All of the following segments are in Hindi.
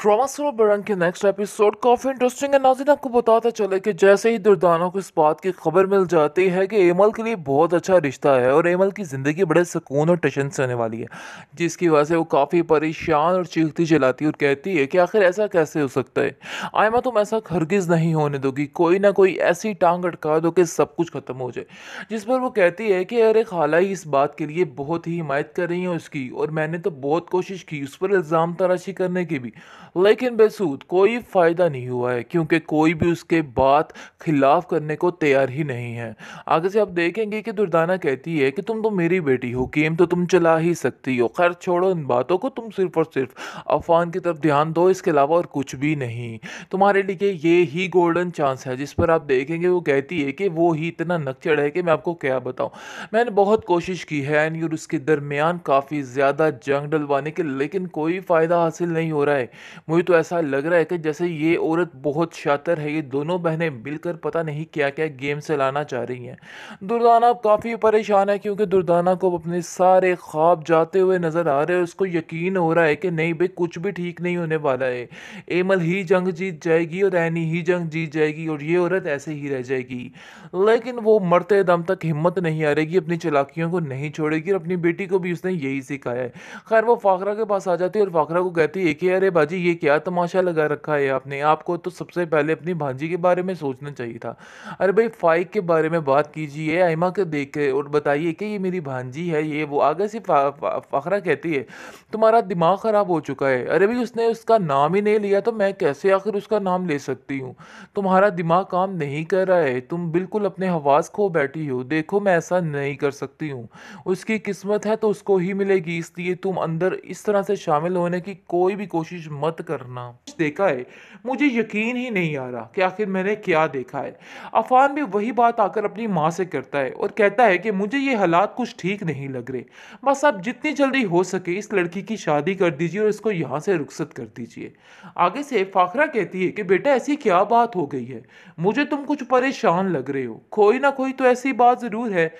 क्रोमासोल बरन के नेक्स्ट एपिसोड काफ़ी इंटरेस्टिंग है नाजिन आपको बताता चले कि जैसे ही दुर्दाना को इस बात की खबर मिल जाती है कि एमल के लिए बहुत अच्छा रिश्ता है और एमल की ज़िंदगी बड़े सुकून और टेंशन से होने वाली है जिसकी वजह से वो काफ़ी परेशान और चीखती चलाती और कहती है कि आखिर ऐसा कैसे हो सकता है आयमा तुम ऐसा खरगिज नहीं होने दोगी कोई ना कोई ऐसी टांग अटका दो कि सब कुछ ख़त्म हो जाए जिस पर वो कहती है कि अरे खाला ही इस बात के लिए बहुत ही हिमायत कर रही है उसकी और मैंने तो बहुत कोशिश की उस पर इल्ज़ाम तराशी करने की भी लेकिन बेसूद कोई फ़ायदा नहीं हुआ है क्योंकि कोई भी उसके बात खिलाफ करने को तैयार ही नहीं है आगे से आप देखेंगे कि दुर्दाना कहती है कि तुम तो मेरी बेटी हो गेम तो तुम चला ही सकती हो खैर छोड़ो इन बातों को तुम सिर्फ और सिर्फ अफान की तरफ ध्यान दो इसके अलावा और कुछ भी नहीं तुम्हारे लिए ये ही गोल्डन चांस है जिस पर आप देखेंगे वो कहती है कि वो ही इतना नक्चड़ है कि मैं आपको क्या बताऊँ मैंने बहुत कोशिश की है एन यूर उसके दरमियान काफ़ी ज़्यादा जंग डलवाने के लेकिन कोई फ़ायदा हासिल नहीं हो रहा है मुझे तो ऐसा लग रहा है कि जैसे ये औरत बहुत शातर है ये दोनों बहनें मिलकर पता नहीं क्या क्या गेम से लाना चाह रही हैं दुर्दाना काफ़ी परेशान है क्योंकि दुर्दाना को अपने सारे ख्वाब जाते हुए नज़र आ रहे हैं उसको यकीन हो रहा है कि नहीं भाई कुछ भी ठीक नहीं होने वाला है एमल ही जंग जीत जाएगी और ऐनी ही जंग जीत जाएगी और ये औरत ऐसे ही रह जाएगी लेकिन वो मरते दम तक हिम्मत नहीं हारेगी अपनी चलाकियों को नहीं छोड़ेगी और अपनी बेटी को भी उसने यही सिखाया है खैर वो फाखरा के पास आ जाती है और फाखरा को कहती है कि अरे बाजी ये क्या तमाशा लगा रखा है आपने आपको तो सबसे पहले अपनी भांजी के बारे में सोचना चाहिए था अरे भाई फाइक के बारे में बात कीजिए आयमा को देख के और बताइए कि ये मेरी भांजी है ये वो आगे से फखरा कहती है तुम्हारा दिमाग ख़राब हो चुका है अरे भाई उसने उसका नाम ही नहीं लिया तो मैं कैसे आखिर उसका नाम ले सकती हूँ तुम्हारा दिमाग काम नहीं कर रहा है तुम बिल्कुल अपने हवास खो बैठी हो देखो मैं ऐसा नहीं कर सकती हूँ उसकी किस्मत है तो उसको ही मिलेगी इसलिए तुम अंदर इस तरह से शामिल होने की कोई भी कोशिश मत करना देखा है मुझे यकीन ही नहीं आ रहा कि आखिर मैंने क्या देखा है अफान भी वही बात आकर अपनी माँ से करता है और कहता है कि मुझे ये हालात कुछ ठीक नहीं लग रहे बस आप जितनी जल्दी हो सके इस लड़की की शादी कर दीजिए और इसको यहाँ से रुखसत कर दीजिए आगे से फाखरा कहती है कि बेटा ऐसी क्या बात हो गई है मुझे तुम कुछ परेशान लग रहे हो कोई ना कोई तो ऐसी बात ज़रूर है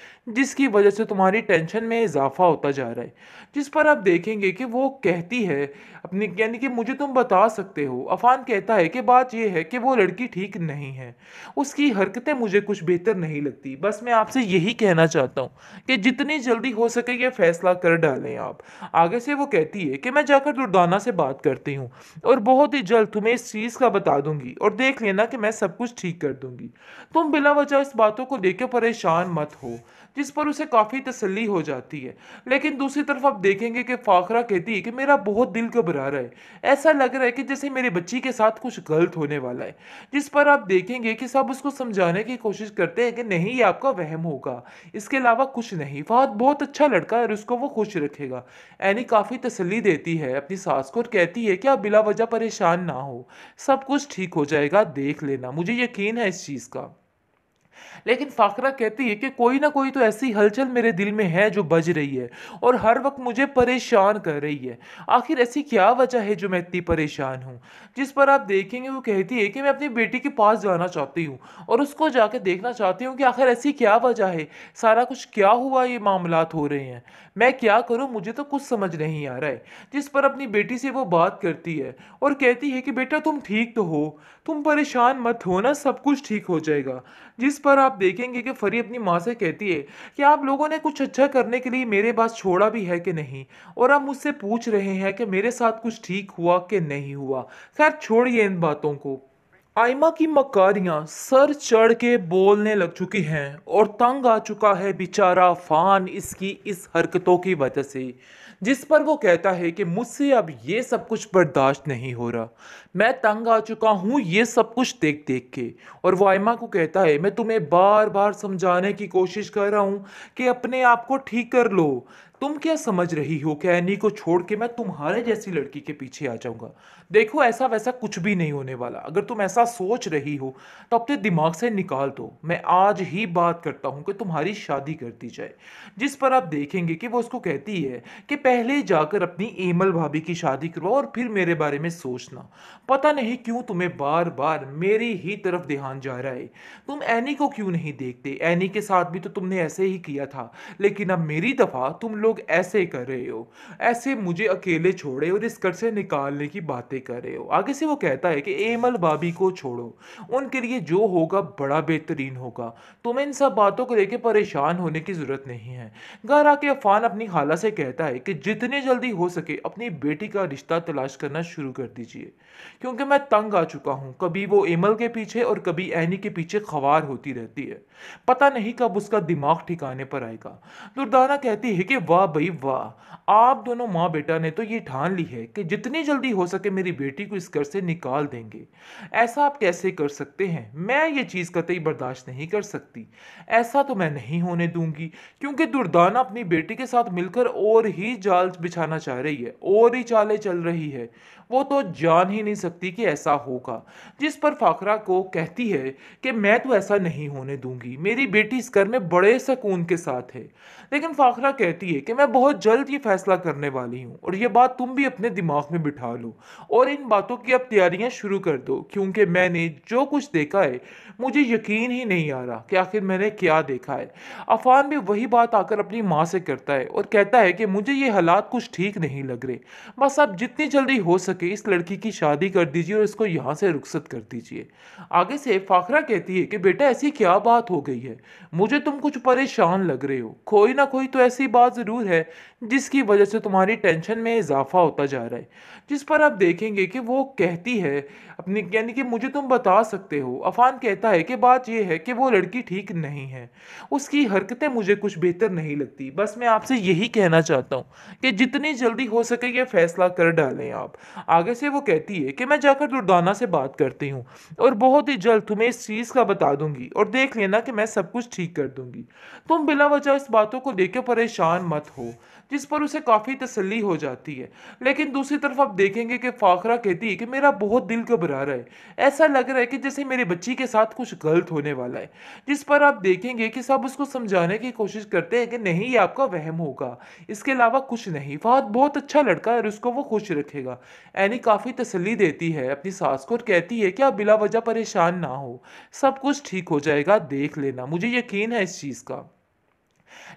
जिसकी वजह से तुम्हारी टेंशन में इजाफा होता जा रहा है जिस पर आप देखेंगे कि वो कहती है अपनी यानी कि मुझे तुम तो तुम बता सकते हो अफान कहता है कि बात यह है कि वो लड़की ठीक नहीं है उसकी हरकतें मुझे कुछ बेहतर नहीं लगती बस मैं आपसे यही कहना चाहता हूँ कि जितनी जल्दी हो सके ये फैसला कर डालें आप आगे से वो कहती है कि मैं जाकर दुर्दाना से बात करती हूँ और बहुत ही जल्द तुम्हें इस चीज़ का बता दूंगी और देख लेना कि मैं सब कुछ ठीक कर दूंगी तुम बिला वजह इस बातों को देख परेशान मत हो जिस पर उसे काफ़ी तसल्ली हो जाती है लेकिन दूसरी तरफ आप देखेंगे कि फ़ाखरा कहती है कि मेरा बहुत दिल घबरा रहा है ऐसा लग रहा है कि जैसे मेरी बच्ची के साथ कुछ गलत होने वाला है जिस पर आप देखेंगे कि सब उसको समझाने की कोशिश करते हैं कि नहीं ये आपका वहम होगा इसके अलावा कुछ नहीं फाद बहुत अच्छा लड़का है और उसको वो खुश रखेगा एनी काफ़ी तसली देती है अपनी सास को और कहती है कि आप बिला वजह परेशान ना हो सब कुछ ठीक हो जाएगा देख लेना मुझे यकीन है इस चीज़ का लेकिन फाकरा कहती है कि कोई ना कोई तो ऐसी हलचल मेरे दिल में है जो बज रही है और हर वक्त मुझे परेशान कर रही है आखिर ऐसी क्या वजह है जो मैं इतनी परेशान हूँ जिस पर आप देखेंगे वो कहती है कि मैं अपनी बेटी के पास जाना चाहती हूँ और उसको जाके देखना चाहती हूँ कि आखिर ऐसी क्या वजह है सारा कुछ क्या हुआ ये मामला हो रहे हैं मैं क्या करूँ मुझे तो कुछ समझ नहीं आ रहा है जिस पर अपनी बेटी से वो बात करती है और कहती है कि बेटा तुम ठीक तो हो तुम परेशान मत हो ना सब कुछ ठीक हो जाएगा जिस पर पर आप देखेंगे कि फरी अपनी माँ से कहती है कि आप लोगों ने कुछ अच्छा करने के लिए मेरे पास छोड़ा भी है कि नहीं और आप मुझसे पूछ रहे हैं कि मेरे साथ कुछ ठीक हुआ कि नहीं हुआ खैर छोड़िए इन बातों को आयमा की मकारियाँ सर चढ़ के बोलने लग चुकी हैं और तंग आ चुका है बेचारा फान इसकी इस हरकतों की वजह से जिस पर वो कहता है कि मुझसे अब ये सब कुछ बर्दाश्त नहीं हो रहा मैं तंग आ चुका हूँ ये सब कुछ देख देख के और वो आयमा को कहता है मैं तुम्हें बार बार समझाने की कोशिश कर रहा हूँ कि अपने आप को ठीक कर लो तुम क्या समझ रही हो कि एनी को छोड़ के मैं तुम्हारे जैसी लड़की के पीछे आ जाऊँगा देखो ऐसा वैसा कुछ भी नहीं होने वाला अगर तुम ऐसा सोच रही हो तो अपने दिमाग से निकाल दो मैं आज ही बात करता हूँ कि तुम्हारी शादी कर दी जाए जिस पर आप देखेंगे कि वो उसको कहती है कि पहले जाकर अपनी एमल भाभी की शादी करवाओ और फिर मेरे बारे में सोचना पता नहीं क्यों तुम्हें बार बार मेरी ही तरफ ध्यान जा रहा है तुम एनी को क्यों नहीं देखते एनी के साथ भी तो तुमने ऐसे ही किया था लेकिन अब मेरी दफ़ा तुम लोग ऐसे कर रहे हो ऐसे मुझे अकेले छोड़े और इस घर से निकालने की बातें कर रहे हो आगे से वो कहता है कि एमल बाबी को छोड़ो उनके लिए जो होगा बड़ा बेहतरीन होगा तुम्हें इन सब बातों को लेकर परेशान होने की ज़रूरत नहीं है घर आके अफान अपनी खाला से कहता है कि जितने जल्दी हो सके अपनी बेटी का रिश्ता तलाश करना शुरू कर दीजिए क्योंकि मैं तंग आ चुका हूँ कभी वो एमल के पीछे और कभी एनी के पीछे खवार होती रहती है पता नहीं कब उसका दिमाग ठिकाने पर आएगा दुर्दाना कहती है कि वाह भाई वाह आप दोनों माँ बेटा ने तो ये ठान ली है कि जितनी जल्दी हो सके मेरी बेटी को इस घर से निकाल देंगे ऐसा आप कैसे कर सकते हैं मैं ये चीज़ कतई बर्दाश्त नहीं कर सकती ऐसा तो मैं नहीं होने दूंगी क्योंकि दुर्दाना अपनी बेटी के साथ मिलकर और ही जाल बिछाना चाह रही है और ही चालें चल रही है वो तो जान ही नहीं सकती कि ऐसा होगा जिस पर फाखरा को कहती है कि मैं तो ऐसा नहीं होने दूंगी मेरी बेटी इस घर में बड़े सकून के साथ है लेकिन फाखरा कहती है कि मैं बहुत जल्द ये फैसला करने वाली हूँ और यह बात तुम भी अपने दिमाग में बिठा लो और इन बातों की अब तैयारियाँ शुरू कर दो क्योंकि मैंने जो कुछ देखा है मुझे यकीन ही नहीं आ रहा कि आखिर मैंने क्या देखा है अफान भी वही बात आकर अपनी माँ से करता है और कहता है कि मुझे ये हालात कुछ ठीक नहीं लग रहे बस आप जितनी जल्दी हो सके इस लड़की की शादी कर दीजिए और इसको यहाँ से रुखसत कर दीजिए आगे से फाखरा कहती है कि बेटा ऐसी क्या बात हो गई है मुझे तुम कुछ परेशान लग रहे हो कोई ना कोई तो ऐसी बात ज़रूर है जिसकी वजह से तुम्हारी टेंशन में इजाफा होता जा रहा है जिस पर आप देखेंगे कि वो कहती है अपनी यानी कि मुझे तुम बता सकते हो अफान कहता है कि बात यह है कि वो लड़की ठीक नहीं है उसकी हरकतें मुझे कुछ बेहतर नहीं लगती बस मैं आपसे यही कहना चाहता हूँ कि जितनी जल्दी हो सके ये फैसला कर डालें आप आगे से वो कहती है कि मैं जाकर दुर्दाना से बात करती हूँ और बहुत ही जल्द तुम्हें इस चीज़ का बता दूंगी और देख लेना कि मैं सब कुछ ठीक कर दूंगी तुम बिना वजह इस बातों को देखकर परेशान मत हो जिस पर उसे काफ़ी तसल्ली हो जाती है लेकिन दूसरी तरफ आप देखेंगे कि फाखरा कहती है कि मेरा बहुत दिल घबरा रहा है ऐसा लग रहा है कि जैसे मेरे बच्ची के साथ कुछ गलत होने वाला है जिस पर आप देखेंगे कि सब उसको समझाने की कोशिश करते हैं कि नहीं ये आपका वहम होगा इसके अलावा कुछ नहीं फहद बहुत अच्छा लड़का है और उसको वो खुश रखेगा यानी काफ़ी तसली देती देती है अपनी सास को और कहती है कि आप बिला वजह परेशान ना हो सब कुछ ठीक हो जाएगा देख लेना मुझे यकीन है इस चीज़ का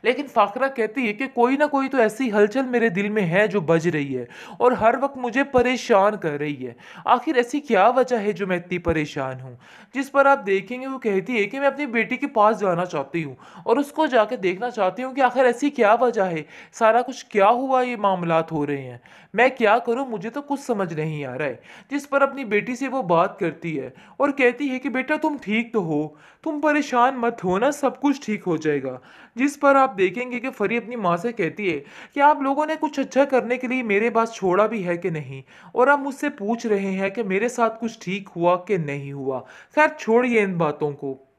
लेकिन फाकरा कहती है कि कोई ना कोई तो ऐसी हलचल मेरे दिल में है जो बज रही है और हर वक्त मुझे परेशान कर रही है आखिर ऐसी क्या वजह है जो मैं इतनी परेशान हूँ जिस पर आप देखेंगे वो कहती है कि मैं अपनी बेटी के पास जाना चाहती हूँ और उसको जाके देखना चाहती हूँ कि आखिर ऐसी क्या वजह है सारा कुछ क्या हुआ ये मामला हो रहे हैं मैं क्या करूँ मुझे तो कुछ समझ नहीं आ रहा है जिस पर अपनी बेटी से वो बात करती है और कहती है कि बेटा तुम ठीक तो हो तुम परेशान मत हो ना सब कुछ ठीक हो जाएगा जिस पर पर आप देखेंगे कि फरी अपनी माँ से कहती है कि आप लोगों ने कुछ अच्छा करने के लिए मेरे पास छोड़ा भी है कि नहीं और आप मुझसे पूछ रहे हैं कि मेरे साथ कुछ ठीक हुआ कि नहीं हुआ खैर छोड़िए इन बातों को